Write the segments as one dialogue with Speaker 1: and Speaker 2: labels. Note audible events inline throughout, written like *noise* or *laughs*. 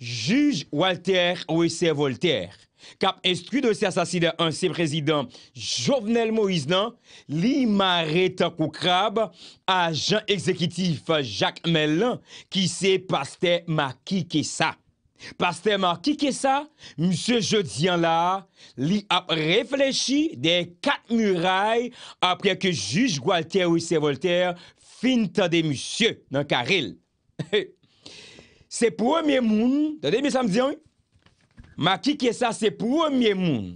Speaker 1: juge Walter Wessé Voltaire, cap instruit de assassinats ancien président Jovenel Moïse, li tant crabe agent exécutif Jacques Melin qui c'est pasteur Marquis ça Pasteur Marquis ça, monsieur Jodian là, li a réfléchi des quatre murailles après que juge Walter Wessé Voltaire fin des monsieur dans *laughs* Caril. Se pou ou mi moun, tade mi samzian, ma ki ke sa se pou ou mi moun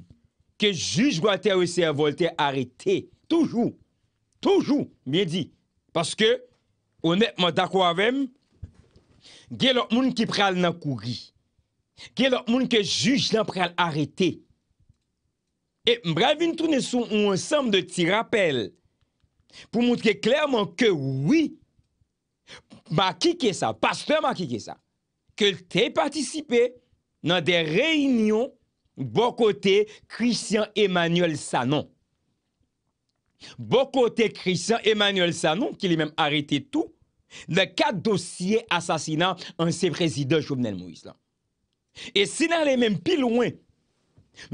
Speaker 1: ke juj wote ou se wote arete, toujou, toujou, mi e di, paske, ou netman da kwa avèm, ge lò moun ki pral nan kouri, ge lò moun ke juj nan pral arete, e mbravi ntounesou ou ansam de ti rappel, pou mounke klerman ke wii, ma ki ke sa, paspe ma ki ke sa, ke te patisipe nan de reynyon bo kote Christian Emmanuel Sanon. Bo kote Christian Emmanuel Sanon, ki li menm arete tou, nan kat dosye asasina an se prezida Jovenel Moïse. E sinan li menm pi loin,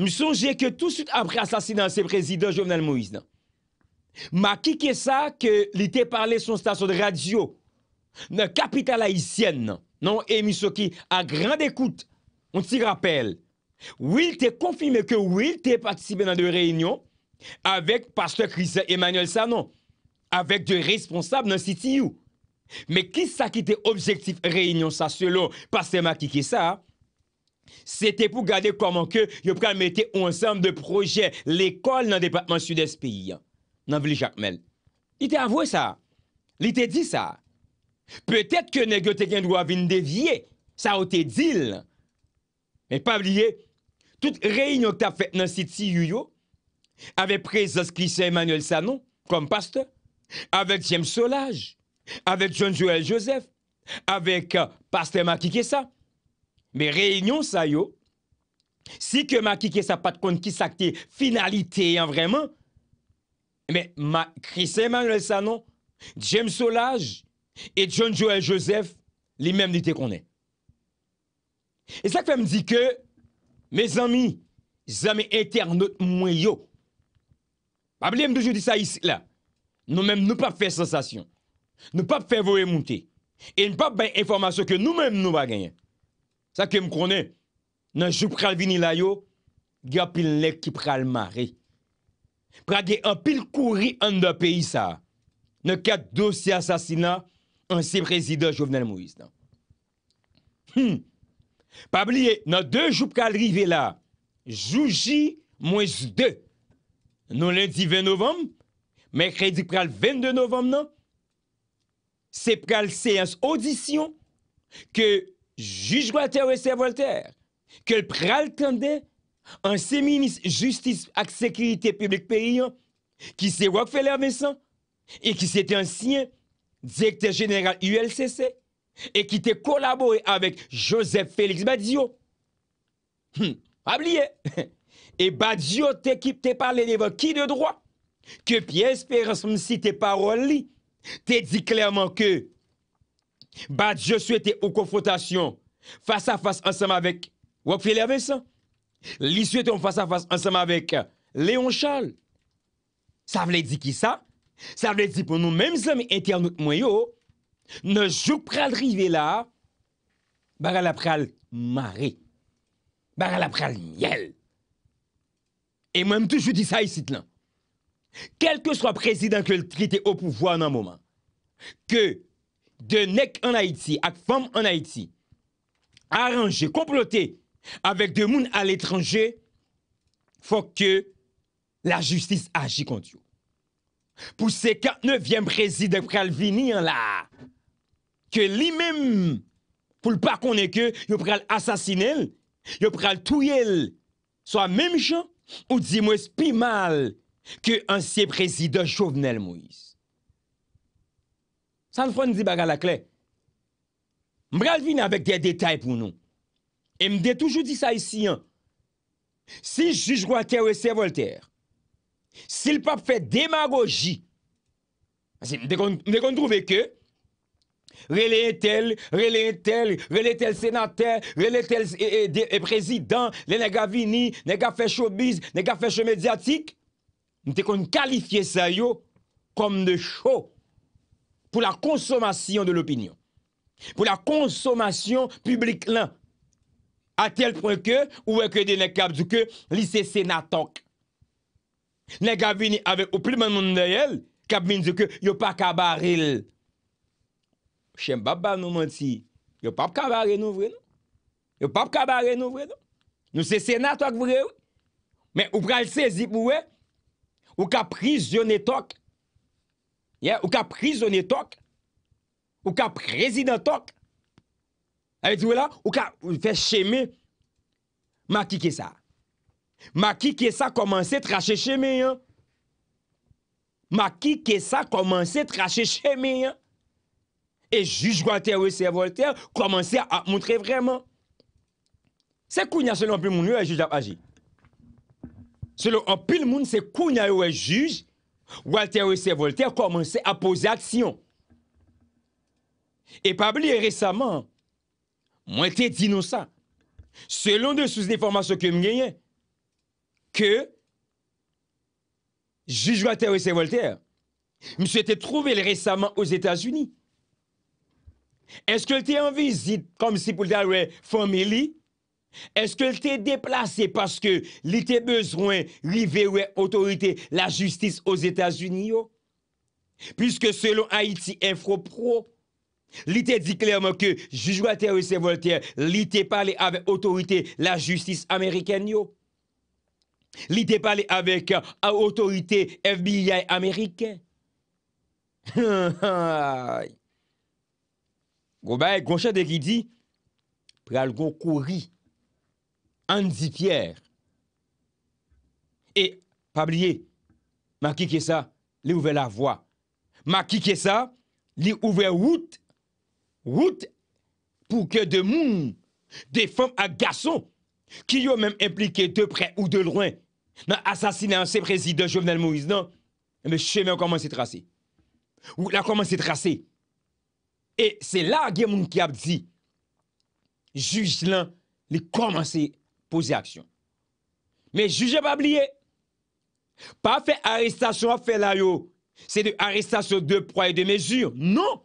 Speaker 1: mi sonje ke tout soute apre asasina an se prezida Jovenel Moïse. Ma ki ke sa ke li te parle son stasyon de radio nan kapital haisyen nan. Non, Emi Soki, a gran dekoute, on ti rappel, wil te konfime ke wil te patisibè nan de réunion avèk pasteur Christophe Emmanuel Sanon, avèk de responsable nan CTU. Mè kis sa ki te objektif réunion sa selon pasteur Makiki sa, se te pou gade koman ke yo pran mette ou ansanm de projè l'ekol nan depatman sud-est pi, nan Vili Jacquemel. I te avouè sa, li te di sa, Peut-être que nèg te droit venir dévier, ça a été dit. Mais pas oublier toute réunion que tu as faite dans City Yuyo avec présence Christian Emmanuel Sanon comme pasteur, avec James Solage, avec John Joel Joseph, avec euh, pasteur Maki Mais réunion ça yo si que Maki ça pas de compte qui s'acte finalité en hein, vraiment mais christ Christian Emmanuel Sanon, James Solage Et John Joel Joseph, li menm ditè konè. Et sa ke m di ke, me zami, zami etè an not mwen yo. Pa blem doujou di sa isi la, nou menm nou pap fè sensasyon, nou pap fè vowe mouté, e nou pap bè informasyon ke nou menm nou bagenye. Sa ke m konè, nan jup pral vini layo, gya pil lek ki pral mare. Pra gè an pil kouri an da peyi sa, nan kat dosi asasina, an se prezida Jouvenel Moïse nan. Hmm. Pabliye, nan de jou pral rive la, jouji mwes de, nan lundi 20 novem, mwen kredi pral 22 novem nan, se pral seans audisyon, ke juj wate wese Voltaire, ke l pral tende, an se minis justis ak sekirite publik periyan, ki se wak fele amesan, e ki se ten syen, directeur général ULCC, et qui te collaboré avec Joseph Félix Badio. Hum, pas oublié. *laughs* Et Badio t'équipe te parlé devant qui de droit? Que Pierre Espérance si cite parole li. Te dit clairement que Badio souhaitait une confrontation face à face ensemble avec Rockefeller Vincent. Li souhaitait face à face ensemble avec Léon Charles. Ça veut dire qui ça? Sa vle di pou nou mèm zèm etè an nouk mwen yo, nou jok pral rive la, baral pral mare, baral pral myel. E mèm toujou di sa y sit lan. Kel ke swa prezident ke l'trite ou pouvo an an mouman, ke de nek an Haiti, ak fom an Haiti, aranje, komplote, avek de moun al etranje, fok ke la justis aji kondiyou. pou se 49e prezide pral vini an la, ke li mem pou l pa konen ke, yo pral asasine l, yo pral touye l, so an mem jan, ou di mwes pi mal ke ansye prezide chouvenel mwis. San fwen di baga la kle, m pral vini avèk dey detay pou nou, e m dey toujou di sa isi an, si jjouj wakè wè se Voltaire, S'il pas fait démagogie, nous trouver que Relé tel, relé tel, relé tel sénateur, relé tel eh, eh, eh, président, les nègres vini, nègres fait showbiz, nègres fait show médiatique. Nous avons qualifié ça comme de show pour la consommation de l'opinion, pour la consommation publique là. À tel point que, ou est que des nègres que les sénateur Nè gavini ave ou pli man moun de yel, kab vini zi ke, yo pa kabaril. Chèm baban nou man ti, yo pa kabaril nou vre nou. Yo pa kabaril nou vre nou. Nou se senat wak vre ou. Men ou pral se zi pou we, ou ka prizyonetok. Ye, ou ka prizyonetok. Ou ka prezidentok. A ve di wè la, ou ka fè chèmè, ma ki ke sa. Ma ki ke sa komanse trache cheme yon. Ma ki ke sa komanse trache cheme yon. E juj wante wese Voltaire komanse ap montre vreman. Se kounya selon apil moun yo e juj ap aji. Selon apil moun se kounya yo e juj wante wese Voltaire komanse ap pose aksyon. E pabliye resaman mwen te dinosa. Selon de sou se deformasyon ke mgenye. que juge Walter et Voltaire, monsieur était trouvé récemment aux États-Unis. Est-ce qu'il était en visite comme si pour la famille? Est-ce qu'il était déplacé parce que il était besoin river autorité la justice aux États-Unis? Puisque selon Haïti Infopro, Pro, il dit clairement que juge Walter et Voltaire, il parlé avec autorité la justice américaine. Li te pale aveka a otorite FBI Amerike. Ha *laughs* ha. Gou bay, gonsha de ki di, pral gou kouri. Anzi pier. E pabliye, makike sa, li ouve la vwa. Makike sa, li ouve wout. Wout pou ke demou. De fom a gason. qui ont même impliqué de près ou de loin dans l'assassinat de président Jovenel Moïse, non, Le eh ben, chemin commence à tracer. Ou là commencé à tracer. Et c'est là que gens qui a dit, juge là, il commence à poser action. Mais juge pas oublié. Pas fait arrestation C'est de arrestation de poids et de mesure. Non.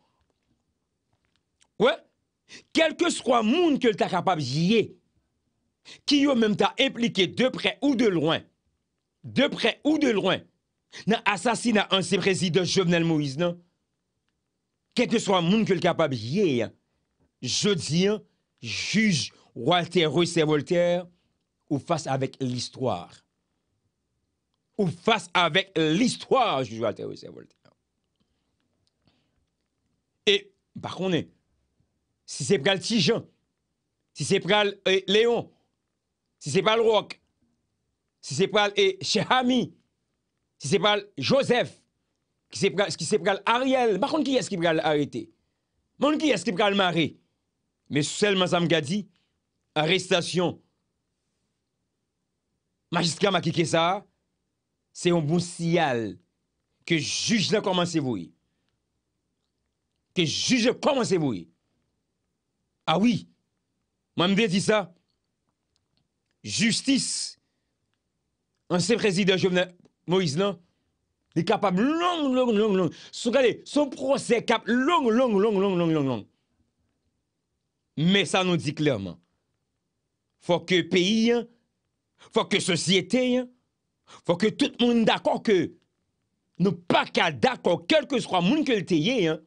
Speaker 1: Ouais. Quel que soit le monde que tu capable de qui au même t'a impliqué de près ou de loin, de près ou de loin, dans l'assassinat ancien président Jovenel Moïse, non? quel que soit le monde qui est capable hein. je dis, hein, juge Walter Russe Voltaire, ou face avec l'histoire. Ou face avec l'histoire, juge Walter Russe Voltaire. Et, par contre, si c'est pral Tijan, si c'est pral euh, Léon, si c'est pas le Rock, si c'est pas et Chehami, si c'est pas Joseph, qui c'est pas qui c'est pas Ariel, par contre qui est-ce qui va arrêter Mon qui est-ce qui va marrer Mais seulement ça m'a dit arrestation magistrat m'a que ça c'est un bon signal que juge là commencez vous que juge commencez vous ah oui moi me dit ça justice, ancien président Jovenel Moïse, non? Il est capable long, long, long, long. son procès cap long, long, long, long, long, long, long. Mais ça nous dit clairement. Faut que pays, faut que société, faut que tout le monde d'accord que nous pas qu'à d'accord, quel que soit le monde que le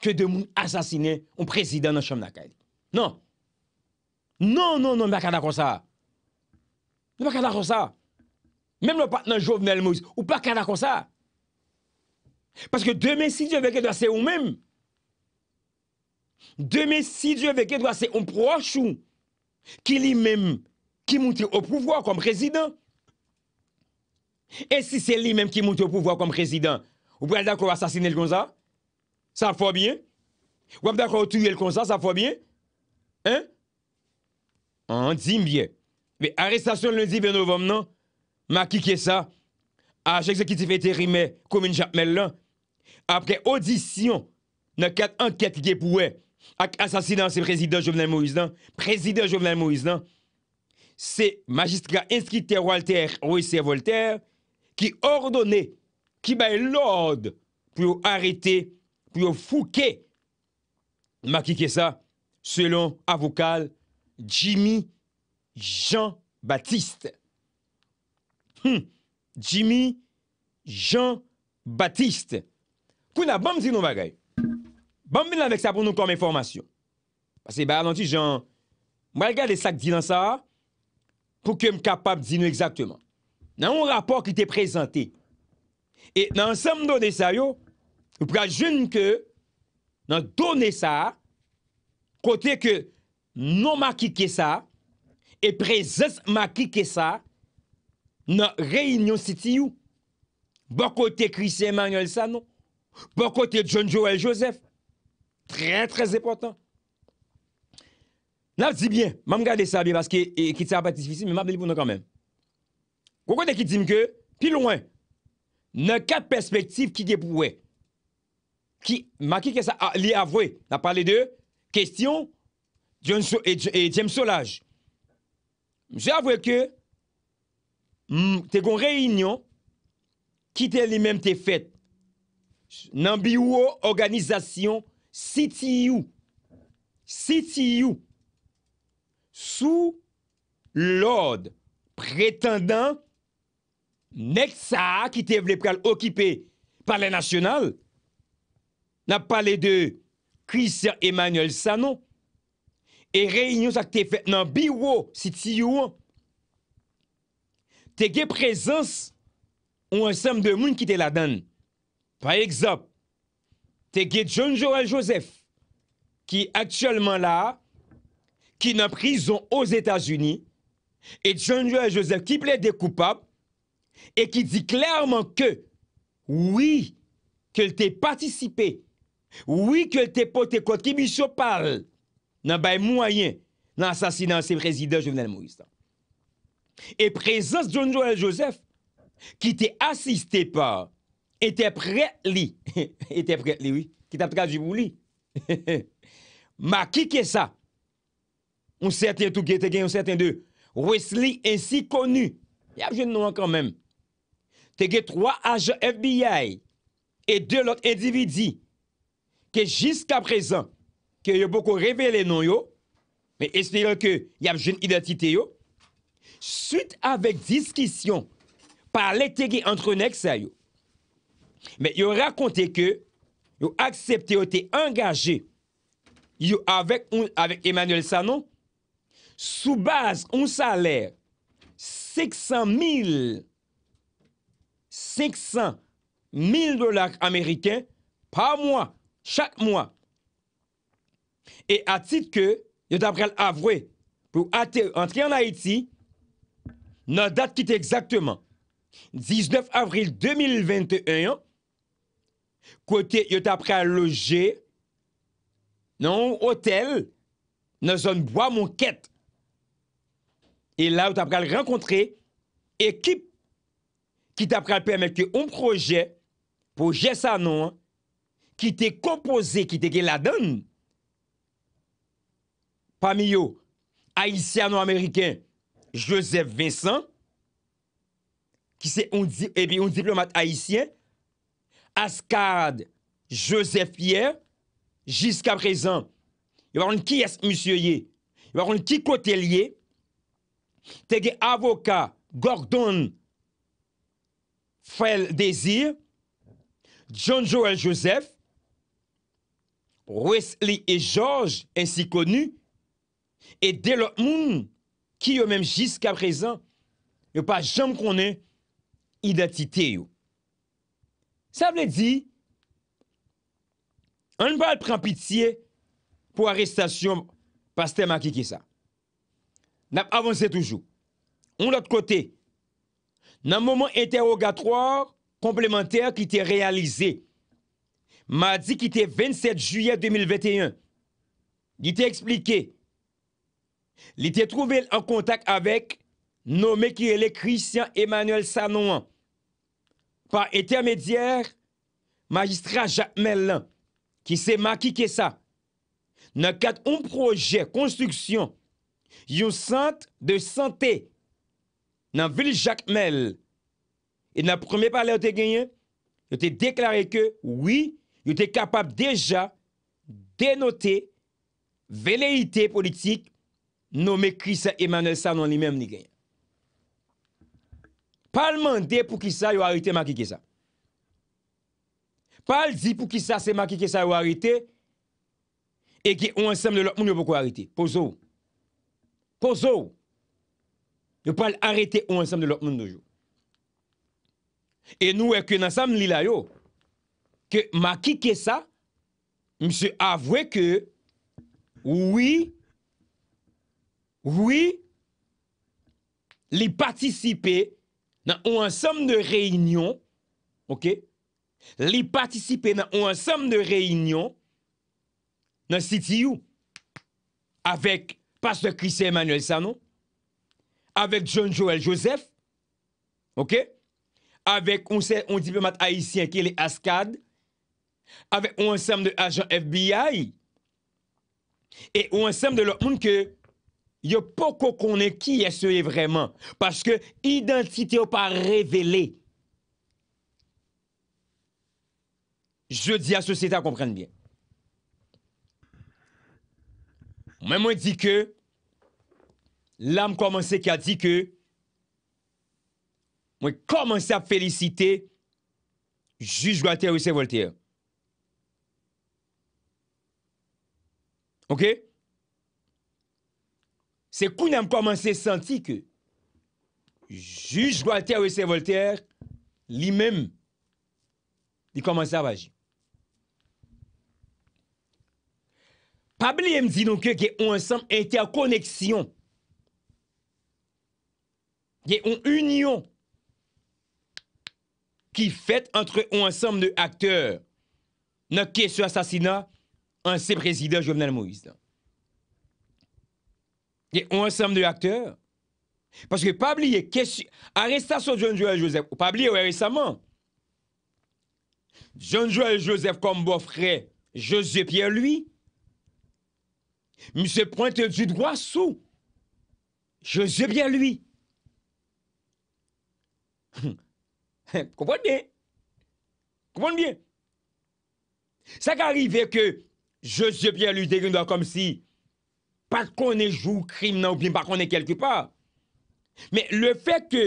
Speaker 1: que de monde assassiner un président dans la chambre Non. Non, non, non, mais pas comme ça. Nous pas comme ça. Même le patron Jovenel Moïse, ou pas comme ça. Parce que demain, si Dieu veut que c'est ou même Demain, si Dieu veut que c'est un proche ou qui lui-même, qui monte au pouvoir comme président. Et si c'est lui-même qui monte au pouvoir comme président, vous pouvez d'accord assassiner le comme ça? Ça fait bien. Vous pouvez d'accord tuer le comme ça? Ça fait bien. Hein? An di mbiye. Ve arrestasyon lundi ve novem nan, ma kike sa, a chek se ki ti fete rime koumen jatmel lan, apre odisyon nan kat anket ki ki pouwe ak asasidansi prezident Jovenel Moïse lan, prezident Jovenel Moïse lan, se majistika inskite Walter, oise Walter, ki ordone, ki bay lorde, pou yo arete, pou yo fouke, ma kike sa, selon avokal, Jimmy Jean-Baptiste. Hmm. Jimmy Jean-Baptiste. Kou na bam zin nou bagay. Bam bin la vek sa pou nou kome informasyon. Pase ba alanti jan mwagal de sak di nan sa pou kem kapab di nou exactement. Nan ou rapor ki te prezante. E nan sam do de sa yo ou pra jen ke nan do de sa kote ke non que ça et présence que ça dans réunion city ou bon côté Christian Emmanuel ça non bon côté John Joel Joseph très très important n'a dit bien m'a garder ça bien parce que qui ça pas difficile mais m'a dit pour quand même Pourquoi qui dit que plus loin dans quatre perspectives qui est pour qui que ça ah, li avoué a parlé de question et, James Solage. Je avoue que hmm, te une réunion qui te lui-même t'es faite dans l'organisation organisation CTU CTU sous l'ordre prétendant Nexa qui était pral occuper par les nationales n'a parlé de Christian Emmanuel Sanon et réunion ça est fait dans bureau City si Tu as présence ou ensemble de monde qui te là dedans. Par exemple, tu as John Joel Joseph qui est actuellement là qui est en prison aux États-Unis et John Joel Joseph qui des coupables et qui dit clairement que oui qu'elle t'a participé. Oui, que t'es poté contribution parle nan bay moyen nan assassinat président Jovenel Moïse. Et présence John Joel Joseph, qui était assisté par, était prêt lui, *laughs* était prêt lui, oui, qui t'a traduit pour lui. *laughs* Ma qui que ça? Un certain tout qui était un certain de Wesley ainsi connu. Il y a jeune nom quand même. T'es trois agents FBI et deux autres individus que jusqu'à présent que yo beaucoup révélé non mais espérons que y a une identité yo. Suite avec discussion, parler entre nex ça yo. Mais il raconté que yo accepté yo été engagé avec avec Emmanuel Sanon sous base un salaire 600 000 500 000 dollars américains par mois, chaque mois. E atit ke yot apre avwe pou ati antre an Haiti, nan dat ki te exakteman. 19 avril 2021, kote yot apre aloje nan hotel nan zon boamon ket. E la yot apre al renkontre ekip ki tapre al pwemet ke un proje pou jes anon ki te kompoze ki te gen la donn Pamiyo, Haitiano-Ameriken Joseph Vincent, ki se un eh diplomat Haitien, Ascad Joseph Pierre, jiska prezan, yon wakon ki yas, monsyeye, yon wakon ki kotelye, tege avoka Gordon Feldesir, John Joel Joseph, Wesley et George, ensi konu, Et dès le monde qui yon même jusqu'à présent, yon pas jamais connu identité Ça veut dire, on ne pas prendre pitié pour arrestation pasteur Makiki ça. N'a toujours. On l'autre côté, dans le moment interrogatoire complémentaire qui était réalisé, mardi qui était 27 juillet 2021, il était expliqué il était trouvé en contact avec nommé qui est le Christian Emmanuel Sanouan, Par intermédiaire, magistrat Jacques qui s'est marqué ça. Dans cadre un projet construction, un centre de santé dans la ville Jacques Mel. Et dans le premier palais, il a déclaré que oui, il était capable déjà dénoter velléité politique nommé Christ Emmanuel non lui-même ni gagne. Pas demander pour qui ça, il arrêté Maki ça. Pas dit pour qui ça, c'est Maki ça, il arrêté. Et qui ont ensemble de l'autre monde beaucoup arrêté. Pozo. Pozo. Yo pas arrêter on ensemble de l'autre monde toujours. Et nous, que dans ensemble là yo, que Maki ça, monsieur avoue que oui, Oui, li patisipe nan ou ansam de reynyon, ok, li patisipe nan ou ansam de reynyon nan city you, avek pastor Christien Emmanuel Sano, avek John Joel Joseph, ok, avek on diplomat Haitien Kelly Askad, avek ou ansam de agent FBI, et ou ansam de lor moun ke il n'y a pas qu'on connaît qui est ce est vraiment. Parce que l'identité n'est pas révélée. Je dis à la société à comprendre bien. Même moi dit que l'âme commençait qui a dit que moi commencé à féliciter juge Gualtier et Voltaire. OK se kou nam komanse santi ke juj Walter W.S. Voltaire li mem di komanse avaji. Pablem di nou ke ge ou ansam interkoneksyon. Ge ou union ki fet entre ou ansam de akteur nan ke sou asasina an se prezida Jovenel Moïse. Et on ensemble de acteurs. Parce que pas oublier, arrestation de John Joel Joseph, pas oublier récemment. John Joel Joseph comme beau-frère, José Pierre lui, monsieur pointe du droit sous. José Pierre lui. *laughs* Comprenez bien. Comprenez bien. Ça qui arrive que José Pierre lui, comme si Par konen jou krim nan ou bim, par konen kelke par. Men le fek ke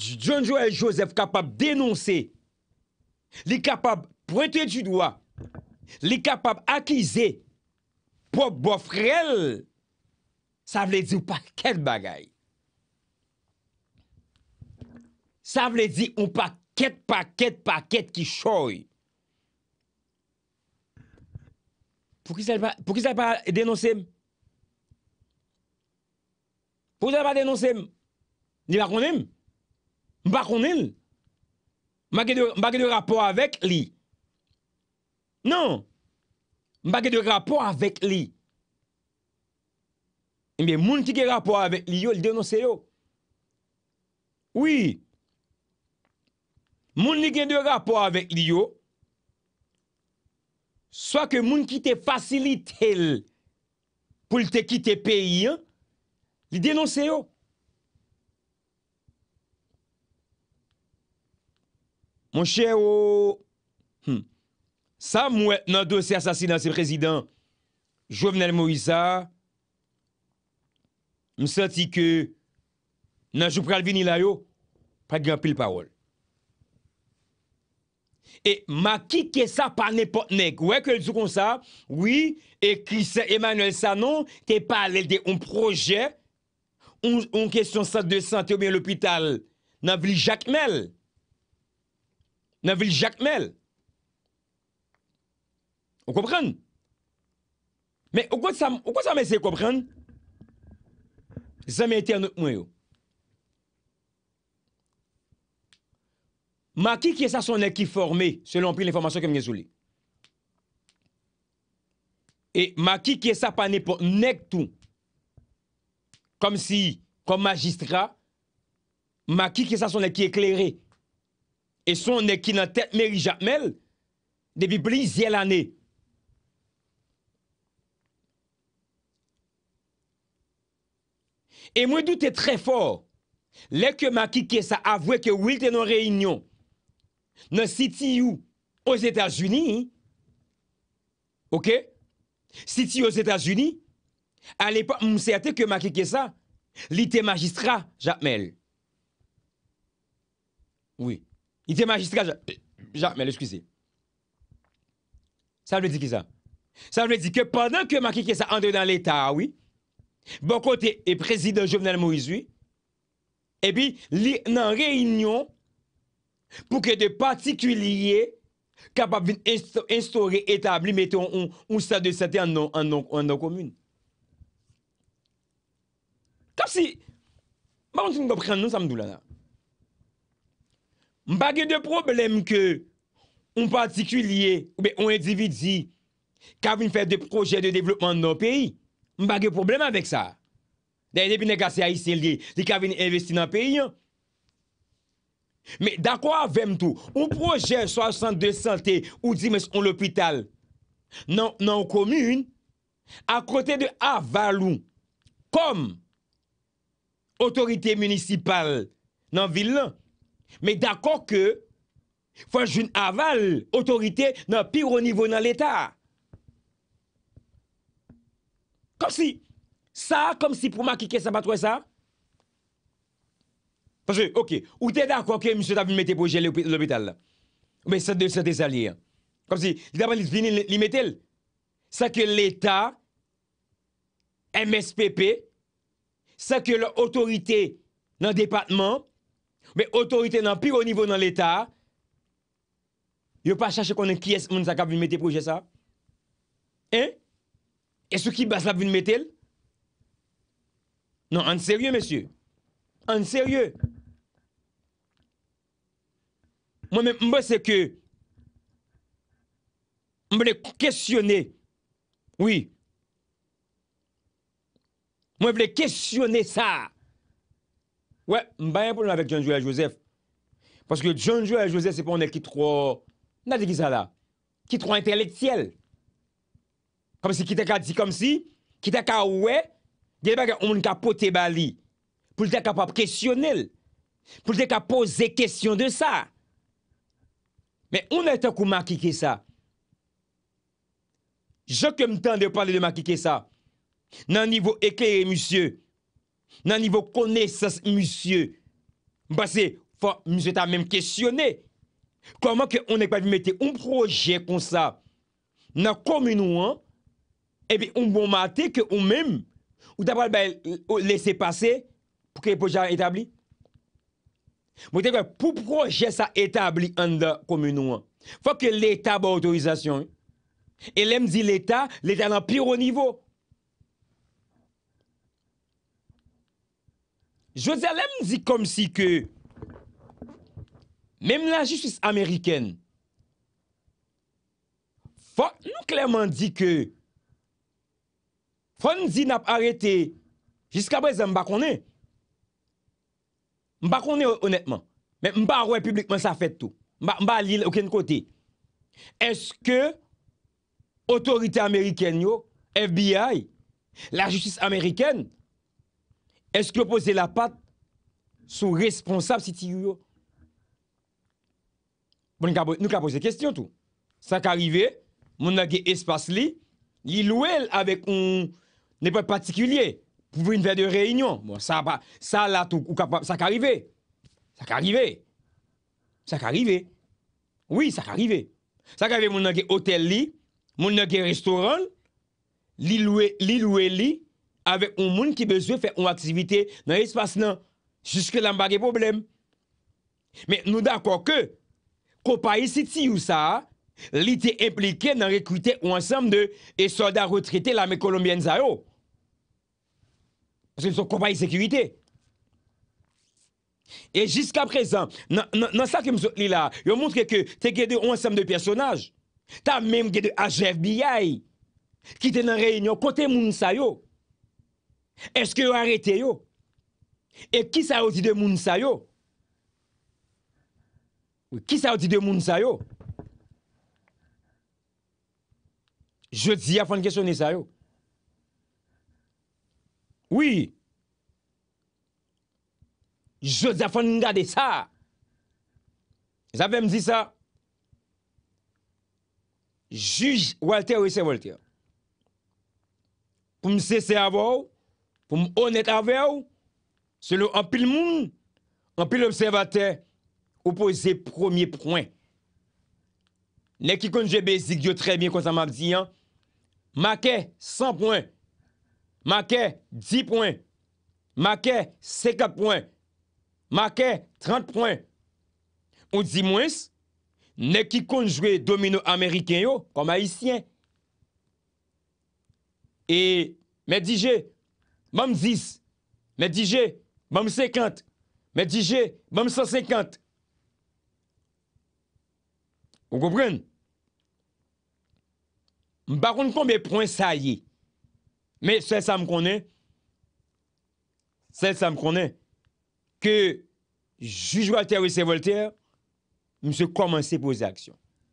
Speaker 1: John Joel Joseph kapab denonse, li kapab prete du doa, li kapab akize, po bofrel, sa vle di ou paket bagay. Sa vle di ou paket paket paket ki choy. Pou ki sa pa denonsem? Vous n'avez pas dénoncé. Ni pas connaît. Je pas connaît. Je pas de rapport avec lui. Non. Je pas de rapport avec lui. Eh bien, gens qui a rapport avec lui, il dénonce yo. Oui. gens qui ont de rapport avec lui, soit que gens qui te facilite pour te quitter pays, hein, di denonsè yo. Mon chè yo, hmm, sa mwè nan dosè asasidansi prezidant, jwè vnen lè Moïsa, msè ti ke nan jwè pral vini la yo, pral genpil parol. E ma ki ke sa pa nepotnek, wè ke lè zou kon sa, wè ki e Emmanuel Sanon te pale lè de un projè, une question de santé ou bien l'hôpital dans la ville Jacmel. Dans la ville Jacmel. Vous comprenez? Mais quoi ça, quoi ça de comprendre? Ça notre moi. Ma qui qui est ça son équipe formé, selon l'information que je Et ma qui est ça pas n'importe tout comme si, comme magistrat, ma qui ça son qui éclairé. Et son est qui dans tête mairie Jacmel depuis plusieurs années. Et moi, doute très fort. Les que Maki avoue ça avoué que oui, était dans réunion, dans City aux États-Unis, ok? City aux États-Unis, à l'époque, je certain que ça, il était magistrat, Jacmel. Oui. Il était magistrat, Jacmel, euh, excusez. Ça veut dire qui ça? Ça veut dire que pendant que Makike ça entre dans l'État, ah oui, bon côté est président Jovenel Moïse, oui, et puis, il en réunion pour que des particuliers capables d'instaurer, établir, mettons, un, stade de santé en nos communes. Kasi, mba moun si mbo pren nou sa mdou la nan. Mba ge de problem ke un patikulye, ou be un individi ka vin fè de projè de devlopman nan peyi. Mba ge problem avèk sa. Dey depi negase a isen li, di ka vin investi nan peyi. Me, da kwa avèm tou? Un projè 62 santé, ou di mè son l'opital, nan komune, akote de avalou, kom, autorité municipale dans la ville Mais d'accord que faut une aval autorité dans pire au niveau dans l'état. Comme si ça comme si pour maquiquer ça pas ça. Parce que OK, ou t'es d'accord que monsieur David mette pour projet l'hôpital Mais c'est de alliés. Hein. Comme si d'abord il vient l'y mettre. Ça que l'état MSPP ça que l'autorité dans le département, mais autorité dans le pire au niveau dans l'État, ne pas chercher qu'on qui est qui a mettre projet ça. Hein? Et ce qui base la venu mettre Non, en sérieux, monsieur. En sérieux. Moi-même, je c'est que. Je voulais questionner. Oui, Mwen vle kestyonè sa. Mwen bayan pou nan vek John Joel Joseph. Paske John Joel Joseph se pou nan ek ki tro, nan di ki sa la. Ki tro entelektiyel. Kom si ki te ka di, kom si, ki te ka we, di le baga, mwen ka pote bali. Pou te ka pa pwestyonè l. Pou te ka pose kestyon de sa. Men, mwen te pou makike sa. Jok mwen te an de pwale de makike sa. nan nivou eklerye moussye, nan nivou kone sas moussye, mbase, moussye ta mèm kestyone, koman ke on ne pa vi mette un proje kon sa, nan kominouan, ebi, on bon mate ke on mèm, ou ta pral ba lese pase, euh, pou ke poja etabli. Mwen te kwa pou proje sa etabli an da kominouan, fwa ke l'Eta ba otorizasyon, e lem di l'Eta, l'Eta nan piro nivou, Josèlèm zi kom si ke, mèm la jistis Ameriken, fò nou klemman di ke, fò nou zi nap arete, jiska brezè m bakone, m bakone honètman, m bakwe publikman sa fèt tou, m bak li lè okèn kote, eske, otorite Ameriken yo, FBI, la jistis Ameriken, m bakone, Est-ce que posez la patte sous responsable si tu bon, nous avons posé question tout. Ça qui arrive, mon un espace li, il loué avec un n'est pas particulier pour une faire de réunion. Bon, ça ça là tout ça qui arrive. Ça qui arrive. Ça Oui, ça qui arrive. Ça qui arrive mon un hôtel li, mon un restaurant, li loué li li avec un monde qui besoin faire une activité dans l'espace là. Jusque là, pas de problème. Mais nous d'accord que compagnie City ou ça, il impliqué dans recruter un ensemble de soldats retraités l'armée colombienne ça Parce qu'ils sont compagnie sécurité. Et jusqu'à présent, dans ça que je là, je montre que tu as un ensemble de personnages. Tu as même des HFBI qui étaient dans réunion côté Mounsayo. Eske yo arete yo? E ki sa yo di de moun sa yo? Ki sa yo di de moun sa yo? Je di a fon kèsyonè sa yo? Oui. Je di a fon nga de sa. Zabèm di sa. Juj Walter wè se Walter. Koum se se avò ou? pou m'onet avè ou, selo anpil moun, anpil observate, ou pou zè promye prouen. Nè ki konjwe bezik yo, trebyen kon sa ma diyan, ma ke 100 prouen, ma ke 10 prouen, ma ke 54 prouen, ma ke 30 prouen, ou di mwens, nè ki konjwe domino ameriken yo, kon ma isyen. E, me dije, même 10, mais 10 G, même 50, mais 10 G, même 150. Vous comprenez? Je ne sais pas combien de points ça y est. Mais c'est ça me connaît. C'est ça me connaît. Que juge Walter et Voltaire, je commence à poser actions.